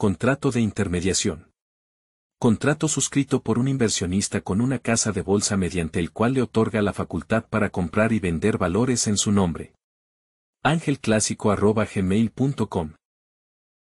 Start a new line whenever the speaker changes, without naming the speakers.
Contrato de intermediación. Contrato suscrito por un inversionista con una casa de bolsa mediante el cual le otorga la facultad para comprar y vender valores en su nombre. Ángelclásico.gmail.com